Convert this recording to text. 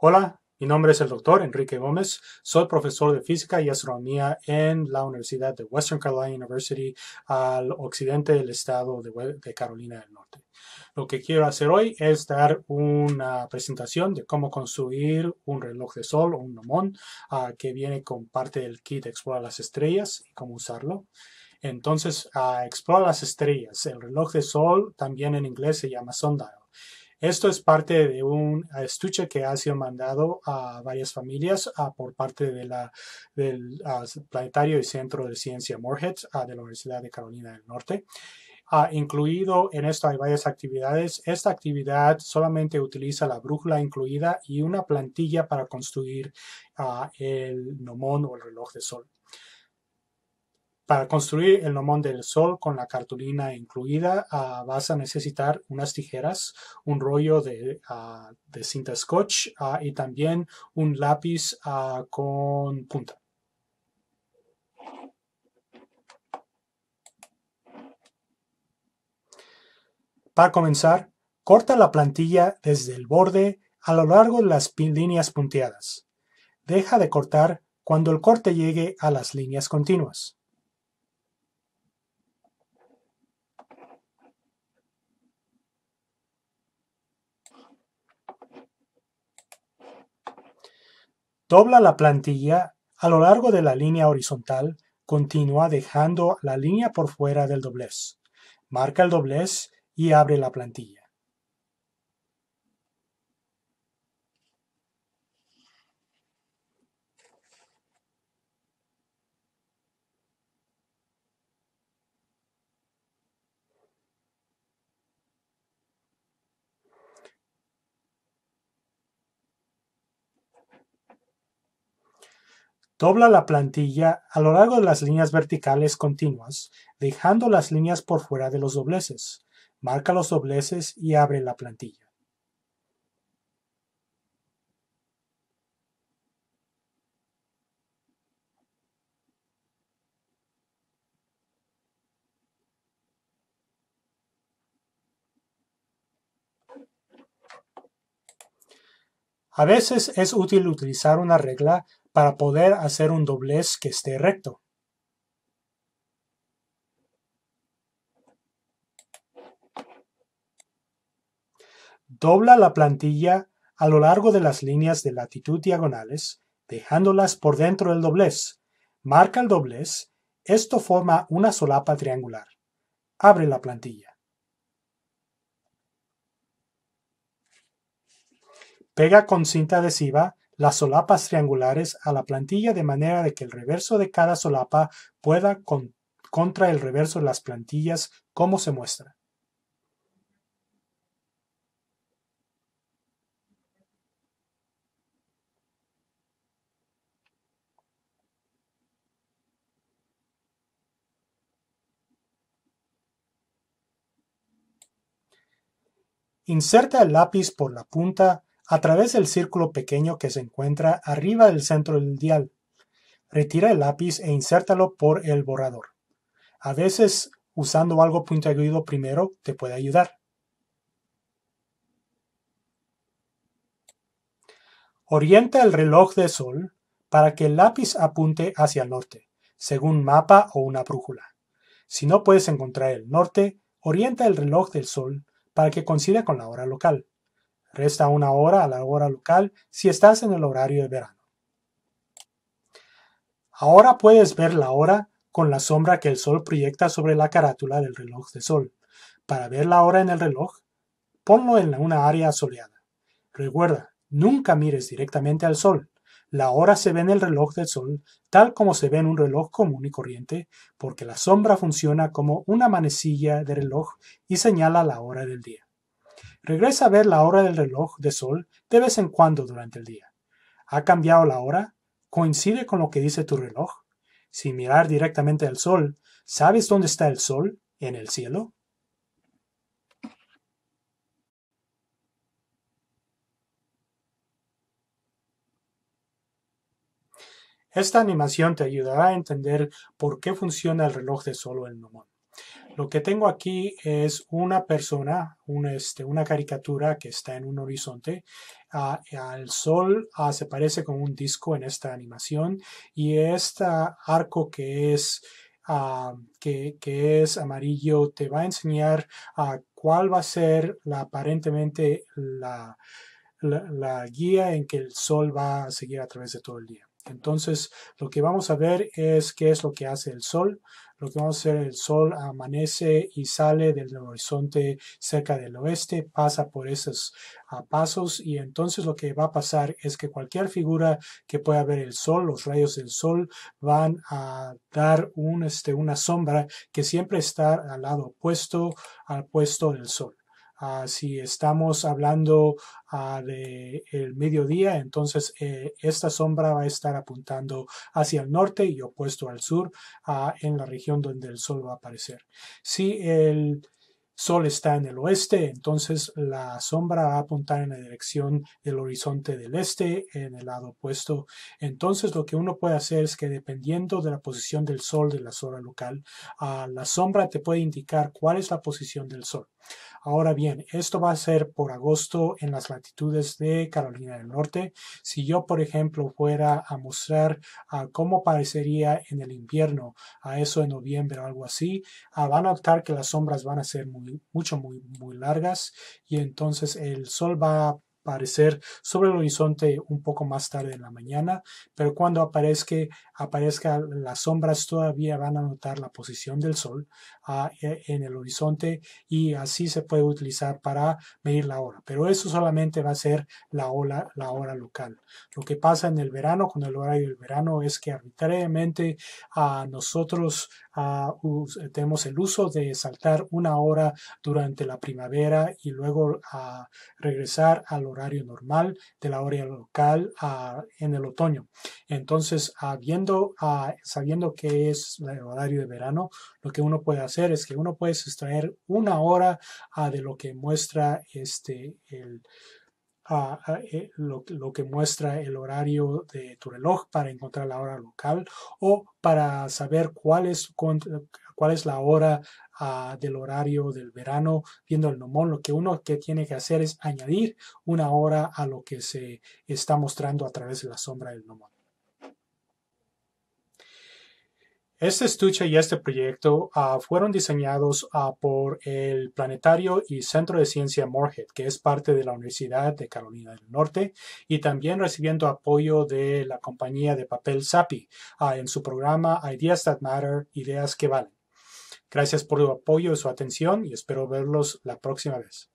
Hola, mi nombre es el doctor Enrique Gómez. Soy profesor de física y astronomía en la Universidad de Western Carolina University al occidente del estado de, Carolina del Norte. Lo que quiero hacer hoy es dar una presentación de cómo construir un reloj de sol o un nomón ah, que viene con parte del kit Explora las Estrellas y cómo usarlo. Entonces, ah, Explora las Estrellas, el reloj de sol también en inglés se llama sundial esto es parte de un estuche que ha sido mandado a varias familias por parte del Planetario y Centro de Ciencia Morhead de la Universidad de Carolina del Norte. incluido en esto hay varias actividades. Esta actividad solamente utiliza la brújula incluida y una plantilla para construir el gnomón o el reloj de sol. Para construir el gnomón del sol con la cartulina incluida, ah, vas a necesitar unas tijeras, un rollo de, ah, cinta scotch ah, y también un lápiz con punta. Para comenzar, corta la plantilla desde el borde a lo largo de las líneas punteadas. Deja de cortar cuando el corte llegue a las líneas continuas. Dobla la plantilla a lo largo de la línea horizontal Continúa dejando la línea por fuera del doblez. Marca el doblez y abre la plantilla. Dobla la plantilla a lo largo de las líneas verticales continuas, dejando las líneas por fuera de los dobleces. Marca los dobleces y abre la plantilla. A veces es útil utilizar una regla para poder hacer un doblez que esté recto. Dobla la plantilla a lo largo de las líneas de latitud diagonales, dejándolas por dentro del doblez. Marca el doblez, esto forma una solapa triangular. Abre la plantilla. Pega con cinta adhesiva las solapas triangulares a la plantilla de manera de que el reverso de cada solapa pueda contra el reverso de las plantillas como se muestra. Inserta el lápiz por la punta a través del círculo pequeño que se encuentra arriba del centro del dial. Retira el lápiz e insértalo por el borrador. A veces, usando algo puntiagudo primero te puede ayudar. Orienta el reloj de sol para que el lápiz apunte hacia el norte, según mapa o una brújula. Si no puedes encontrar el norte, orienta el reloj del sol para que coincida con la hora local. Resta una hora a la hora local si estás en el horario de verano. Ahora puedes ver la hora con la sombra que el sol proyecta sobre la carátula del reloj de sol. Para ver la hora en el reloj, ponlo en una área soleada. Recuerda, nunca mires directamente al sol. La hora se ve en el reloj de sol tal como se ve en un reloj común y corriente, porque la sombra funciona como una manecilla de reloj y señala la hora del día. Regresa a ver la hora del reloj de sol de vez en cuando durante el día. ¿Ha cambiado la hora? ¿Coincide con lo que dice tu reloj? Sin mirar directamente al sol, ¿sabes dónde está el sol en el cielo? Esta animación te ayudará a entender por qué funciona el reloj de sol el neumón. Lo que tengo aquí es una persona, este, una caricatura que está en un horizonte. al sol se parece con un disco en esta animación y este arco que es, que, es amarillo te va a enseñar cuál va a ser la, aparentemente la la, guía en que el sol va a seguir a través de todo el día. Entonces, lo que vamos a ver es qué es lo que hace el sol. Lo que vamos a hacer, el sol amanece y sale del horizonte cerca del oeste, pasa por esos pasos y entonces lo que va a pasar es que cualquier figura que pueda ver el sol, los rayos del sol, van a dar un, este, una sombra que siempre está al lado opuesto al puesto del sol. Ah, si estamos hablando ah, de mediodía, entonces eh, esta sombra va a estar apuntando hacia el norte y opuesto al sur ah, en la región donde el sol va a aparecer. Si el Sol está en el oeste, entonces la sombra va a apuntar en la dirección del horizonte del este, en el lado opuesto. Entonces lo que uno puede hacer es que dependiendo de la posición del Sol de la zona local, ah, la sombra te puede indicar cuál es la posición del Sol. Ahora bien, esto va a ser por agosto en las latitudes de Carolina del Norte. Si yo, por ejemplo, fuera a mostrar a ah, cómo parecería en el invierno, a eso en noviembre o algo así, ah, van a notar que las sombras van a ser muy mucho, muy, muy largas y entonces el sol va aparecer sobre el horizonte un poco más tarde en la mañana, pero cuando aparezca, aparezca las sombras todavía van a notar la posición del sol ah, e, en el horizonte y así se puede utilizar para medir la hora. Pero eso solamente va a ser la, la hora local. Lo que pasa en el verano, con el horario del verano, es que arbitrariamente a nosotros tenemos el uso de saltar una hora durante la primavera y luego regresar al horario horario normal de la hora local en el otoño. Entonces, habiendo, ah, sabiendo que es el horario de verano, lo que uno puede hacer es que uno puede extraer una hora a ah, de lo que muestra este, el, ah, eh, lo, que muestra el horario de tu reloj para encontrar la hora local o para saber cuál es, cuál es la hora del horario del verano viendo el nomón, lo que uno que tiene que hacer es añadir una hora a lo que se está mostrando a través de la sombra del nomón. Este estuche y este proyecto ah, fueron diseñados ah, por el Planetario y Centro de Ciencia Moorhead, que es parte de la Universidad de Carolina del Norte, y también recibiendo apoyo de la compañía de papel SAPI ah, en su programa Ideas That Matter, Ideas que Valen. Gracias por su apoyo y su atención y espero verlos la próxima vez.